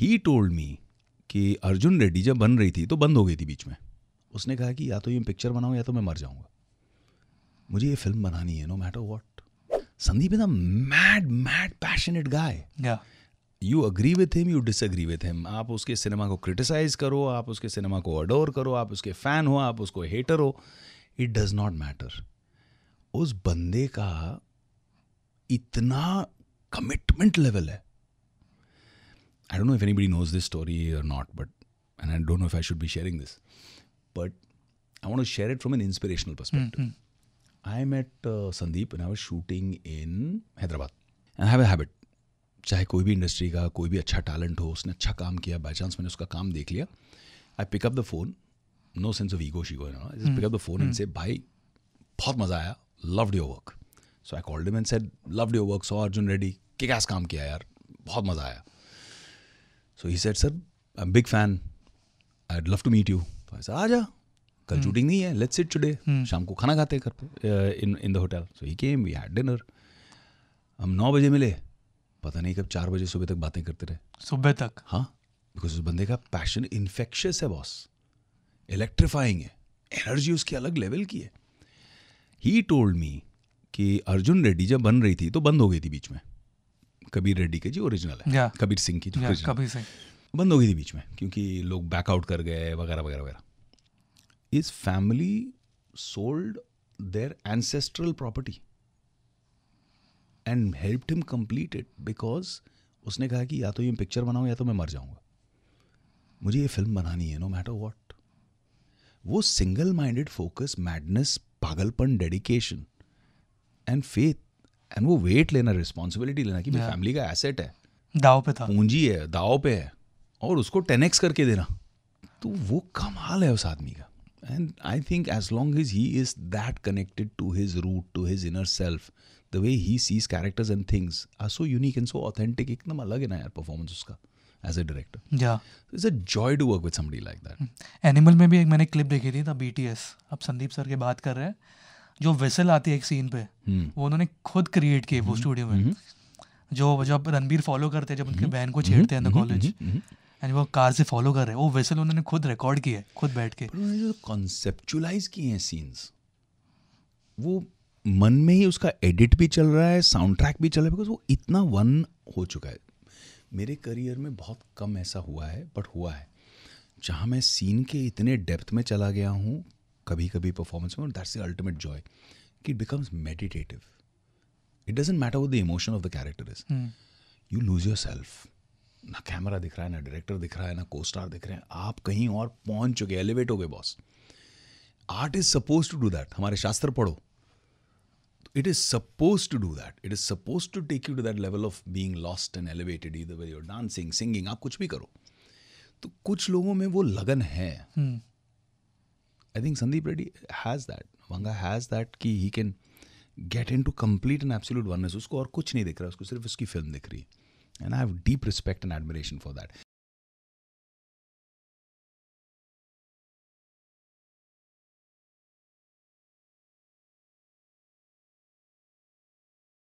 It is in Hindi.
ही टोल्ड मी कि अर्जुन रेड्डी जब बन रही थी तो बंद हो गई थी बीच में उसने कहा कि या तो ये पिक्चर बनाओ या तो मैं मर जाऊंगा मुझे ये फिल्म बनानी है no matter what Sandeep is a mad mad passionate guy you agree with him you disagree with him आप उसके सिनेमा को क्रिटिसाइज करो आप उसके सिनेमा को अडोर करो आप उसके फ़ैन हो आप उसको हेटर हो इट डज़ नॉट मैटर उस बंदे का इतना कमिटमेंट लेवल है I don't know if anybody knows this story or not, but and I don't know if I should be sharing this, but I want to share it from an inspirational perspective. Mm-hmm. I met uh, Sandeep when I was shooting in Hyderabad, and I have a habit. चाहे कोई भी इंडस्ट्री का कोई भी अच्छा टैलेंट हो उसने अच्छा काम किया बाई चांस मैंने उसका काम देख लिया I pick up the phone no sense of ego शीगो just pick up the phone and say भाई बहुत मजा आया loved your work so I called him and said loved your work so Arjun Reddy किस काम किया यार बहुत मजा आया so he said sir I am big fan I love to meet you तो ऐसा आ जा कल शूटिंग hmm. नहीं है लेट्स इट टुडे शाम को खाना खाते घर पे in in the hotel so he came we had dinner हम नौ बजे मिले पता नहीं कब चार बजे सुबह तक बातें करते रहे सुबह तक हाँ बिकॉज उस बंदे का पैशन इन्फेक्शियस है बॉस इलेक्ट्रीफाइंग है एनर्जी उसकी अलग लेवल की है ही टोल्ड मी कि अर्जुन रेड्डी जब बन रही थी तो बंद हो गई थी बीच में कबीर रेड्डी के जी ओरिजिनल है कबीर सिंह की जो कबीर सिंह बंद हो गई थी बीच में क्योंकि लोग बैकआउट कर गए वगैरह वगैरह वगैरह इस family sold their ancestral property and help him complete it because उसने कहा कि या तो ये पिक्चर बनाओ या तो मैं मर जाऊंगा मुझे ये फिल्म बनानी है नो मैटर वॉट वो सिंगल माइंडेड फोकस मैडनेस पागलपन डेडिकेशन एंड फेथ एंड वो वेट लेना रिस्पॉन्सिबिलिटी लेना कि मेरी फैमिली का एसेट है दाव पे था पूंजी है दाव पे है और उसको टेन करके देना तो वो कमाल है उस आदमी का and I think as long is he is that connected to his root to his inner self the way he sees characters and things are so unique and so authentic एकदम अलग है ना यार परफॉर्मेंस उसका एज अ डायरेक्टर या it's a joy to work with someone like that Animal में भी एक मैंने क्लिप देखी थी द बी टी एस अब संदीप सर के बात कर रहे हैं जो वेसल आती है एक सीन पे हम्म। वो उन्होंने खुद क्रिएट किए वो स्टूडियो हम्म। में हम्म। जो जब रणबीर फॉलो करते हैं जब उनकी बहन को छेड़ते हैं कॉलेज एंड वो कार से फॉलो कर रहे हैं वो वेसल उन्होंने खुद रिकॉर्ड किया है खुद बैठ के कॉन्सेप्चुलाइज किए हैं सीन्स वो मन में ही उसका एडिट भी चल रहा है साउंड ट्रैक भी चल रहा है बिकॉज वो इतना वन हो चुका है मेरे करियर में बहुत कम ऐसा हुआ है बट हुआ है जहाँ मैं सीन के इतने डेप्थ में चला गया हूँ कभी कभी परफॉर्मेंस में और दैट्स द अल्टीमेट जॉय कि it becomes meditative it doesn't matter with the emotion of the character is you lose yourself ना कैमरा दिख रहा है ना डायरेक्टर दिख रहा है ना को स्टार दिख रहे हैं आप कहीं और पहुंच चुके एलिवेट हो गए boss art is suppose to do that हमारे शास्त्र पढ़ो it is suppose to do that it is suppose to take you to that level of being lost and elevated either way you're dancing, singing, आप कुछ भी करो तो कुछ लोगों में वो लगन है hmm. I think Sandeep Reddy has that Vanga has that कि he can get into complete and absolute वर्नस उसको और कुछ नहीं दिख रहा उसको सिर्फ उसकी फिल्म दिख रही है and I have deep respect and admiration for that